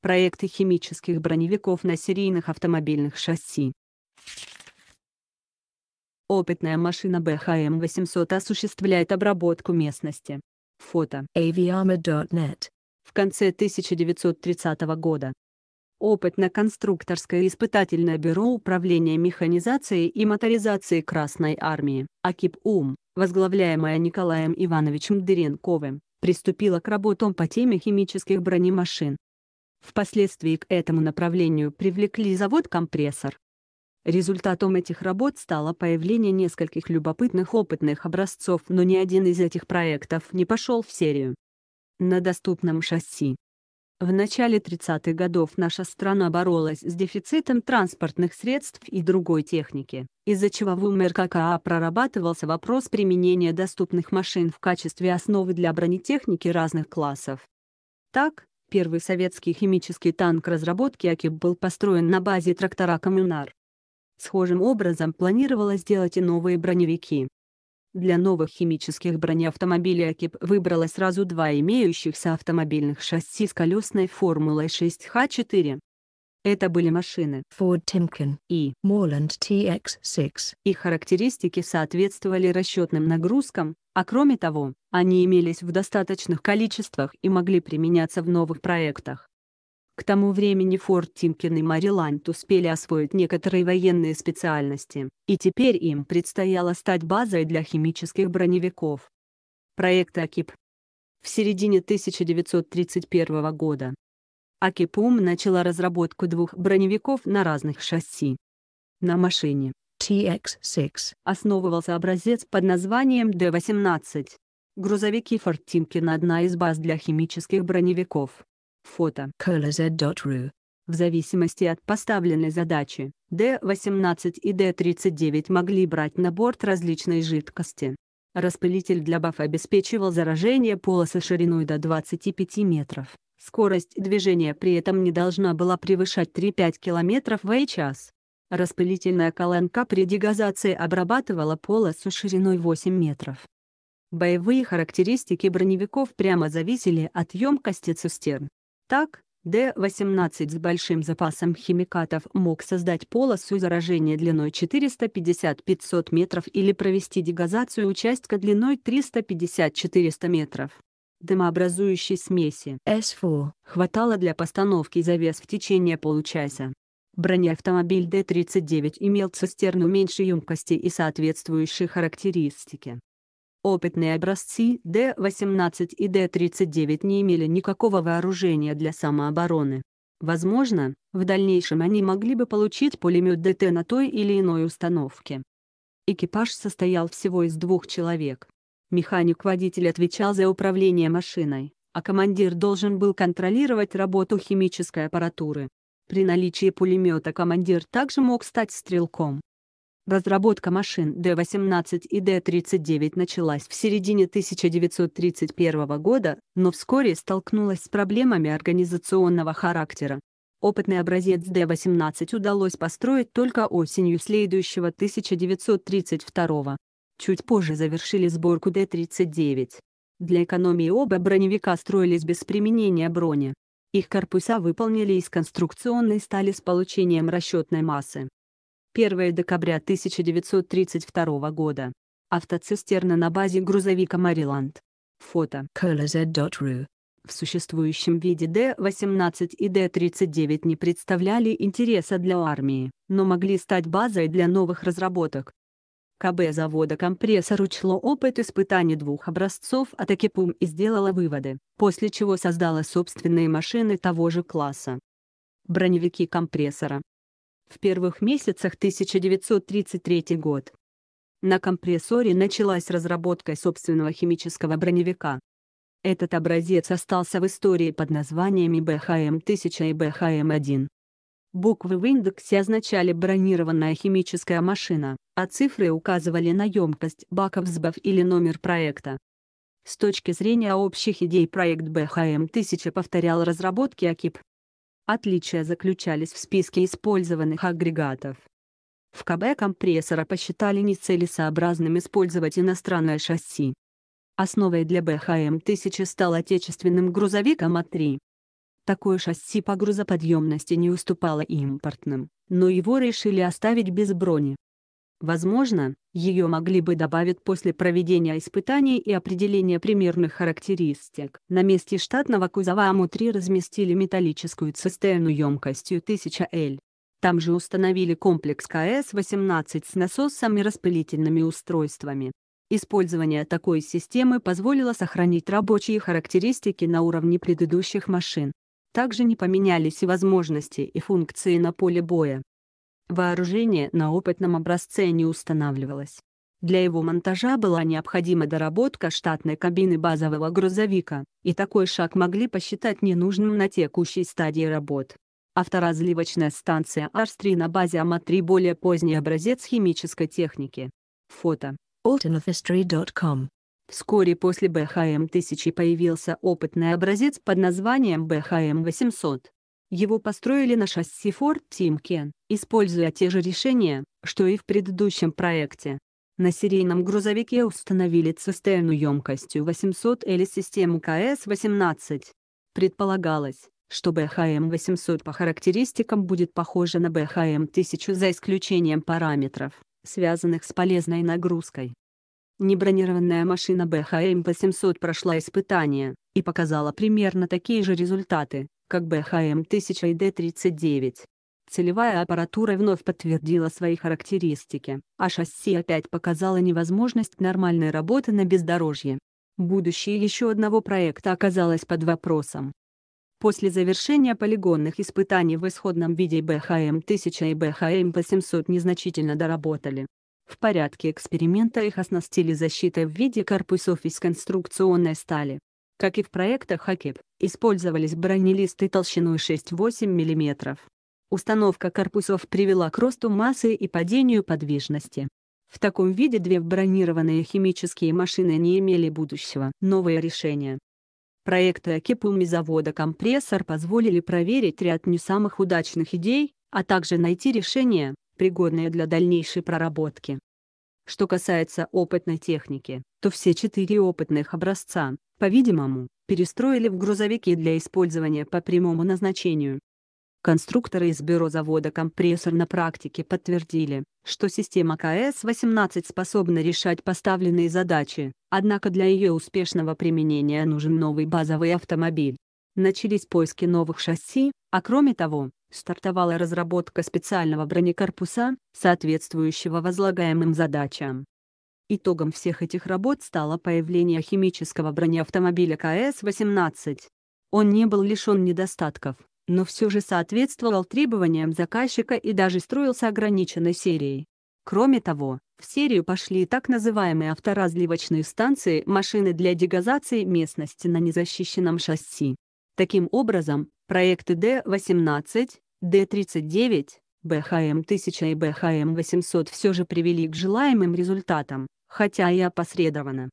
проекты химических броневиков на серийных автомобильных шасси. Опытная машина БХМ-800 осуществляет обработку местности. Фото. aviarma.net. В конце 1930 года опытно-конструкторское испытательное бюро управления механизацией и моторизацией Красной Армии, АКИП УМ, возглавляемое Николаем Ивановичем Дыренковым, приступило к работам по теме химических бронемашин. Впоследствии к этому направлению привлекли завод «Компрессор». Результатом этих работ стало появление нескольких любопытных опытных образцов, но ни один из этих проектов не пошел в серию. На доступном шасси. В начале 30-х годов наша страна боролась с дефицитом транспортных средств и другой техники, из-за чего в УМРККА прорабатывался вопрос применения доступных машин в качестве основы для бронетехники разных классов. Так, Первый советский химический танк разработки АКИБ был построен на базе трактора «Коммунар». Схожим образом планировалось сделать и новые броневики. Для новых химических бронеавтомобилей АКИП выбрало сразу два имеющихся автомобильных шасси с колесной формулой 6Х4. Это были машины Ford Timken и Morland TX6. Их характеристики соответствовали расчетным нагрузкам, а кроме того, они имелись в достаточных количествах и могли применяться в новых проектах. К тому времени Форд Тимкин и Мариланд успели освоить некоторые военные специальности, и теперь им предстояло стать базой для химических броневиков. Проект АКИП. В середине 1931 года Акипум начала разработку двух броневиков на разных шасси. На машине TX-6 основывался образец под названием D-18. Грузовики Ford Timken – одна из баз для химических броневиков. Фото. ColorZ.ru в зависимости от поставленной задачи, D18 и D39 могли брать на борт различные жидкости. Распылитель для баф обеспечивал заражение полосы шириной до 25 метров, Скорость движения при этом не должна была превышать 3-5 км в час. Распылительная коленка при дегазации обрабатывала полосу шириной 8 метров. Боевые характеристики броневиков прямо зависели от емкости цистерн. Так, Д-18 с большим запасом химикатов мог создать полосу заражения длиной 450-500 метров или провести дегазацию участка длиной 350-400 метров дымообразующей смеси S4 хватало для постановки завес в течение получаса. Бронеавтомобиль D-39 имел цистерну меньшей емкости и соответствующей характеристики. Опытные образцы D-18 и D-39 не имели никакого вооружения для самообороны. Возможно, в дальнейшем они могли бы получить пулемет ДТ на той или иной установке. Экипаж состоял всего из двух человек. Механик-водитель отвечал за управление машиной, а командир должен был контролировать работу химической аппаратуры. При наличии пулемета командир также мог стать стрелком. Разработка машин Д-18 и Д-39 началась в середине 1931 года, но вскоре столкнулась с проблемами организационного характера. Опытный образец Д-18 удалось построить только осенью следующего 1932 года чуть позже завершили сборку Д-39. Для экономии оба броневика строились без применения брони. Их корпуса выполнили из конструкционной стали с получением расчетной массы. 1 декабря 1932 года. Автоцистерна на базе грузовика «Мариланд». Фото. ColorZ.ru. В существующем виде Д-18 и Д-39 не представляли интереса для армии, но могли стать базой для новых разработок. КБ завода «Компрессор» учло опыт испытаний двух образцов от а Экипум и сделала выводы, после чего создала собственные машины того же класса. Броневики компрессора. В первых месяцах 1933 год. На компрессоре началась разработка собственного химического броневика. Этот образец остался в истории под названиями БХМ-1000 и БХМ-1. Буквы в индексе означали бронированная химическая машина, а цифры указывали на емкость баков сбав или номер проекта. С точки зрения общих идей проект БХМ-1000 повторял разработки АКИП. Отличия заключались в списке использованных агрегатов. В КБ компрессора посчитали нецелесообразным использовать иностранное шасси. Основой для БХМ-1000 стал отечественным грузовиком А3. Такое шасси по грузоподъемности не уступало импортным, но его решили оставить без брони. Возможно, ее могли бы добавить после проведения испытаний и определения примерных характеристик. На месте штатного кузова АМУ-3 разместили металлическую цистерну емкостью 1000 Л. Там же установили комплекс КС-18 с насосом и распылительными устройствами. Использование такой системы позволило сохранить рабочие характеристики на уровне предыдущих машин. Также не поменялись и возможности, и функции на поле боя. Вооружение на опытном образце не устанавливалось. Для его монтажа была необходима доработка штатной кабины базового грузовика, и такой шаг могли посчитать ненужным на текущей стадии работ. Авторазливочная станция АРС-3 на базе АМА-3 более поздний образец химической техники. Фото. alternathistory.com Вскоре после БХМ-1000 появился опытный образец под названием БХМ-800. Его построили на шасси Ford Timken, используя те же решения, что и в предыдущем проекте. На серийном грузовике установили цистерну емкостью 800 или систему КС-18. Предполагалось, что БХМ-800 по характеристикам будет похожа на БХМ-1000 за исключением параметров, связанных с полезной нагрузкой. Небронированная машина БХМ по 700 прошла испытания и показала примерно такие же результаты, как БХМ 1000 и Д-39. Целевая аппаратура вновь подтвердила свои характеристики, а шасси опять показало невозможность нормальной работы на бездорожье. Будущее еще одного проекта оказалось под вопросом. После завершения полигонных испытаний в исходном виде БХМ-1000 и БХМ-800 незначительно доработали, в порядке эксперимента их оснастили защитой в виде корпусов из конструкционной стали. Как и в проектах ХАКИП, использовались бронелисты толщиной 6-8 мм. Установка корпусов привела к росту массы и падению подвижности. В таком виде две бронированные химические машины не имели будущего. Новое решение. Проекты Акипуми завода «Компрессор» позволили проверить ряд не самых удачных идей, а также найти решение пригодные для дальнейшей проработки. Что касается опытной техники, то все четыре опытных образца, по-видимому, перестроили в грузовики для использования по прямому назначению. Конструкторы из бюро завода «Компрессор» на практике подтвердили, что система КС-18 способна решать поставленные задачи, однако для ее успешного применения нужен новый базовый автомобиль. Начались поиски новых шасси, а кроме того, стартовала разработка специального бронекорпуса, соответствующего возлагаемым задачам. Итогом всех этих работ стало появление химического бронеавтомобиля КС-18. Он не был лишен недостатков, но все же соответствовал требованиям заказчика и даже строился ограниченной серией. Кроме того, в серию пошли так называемые авторазливочные станции машины для дегазации местности на незащищенном шасси. Таким образом, проекты D18, D39, бхм 1000 и бхм 800 все же привели к желаемым результатам, хотя и опосредованно.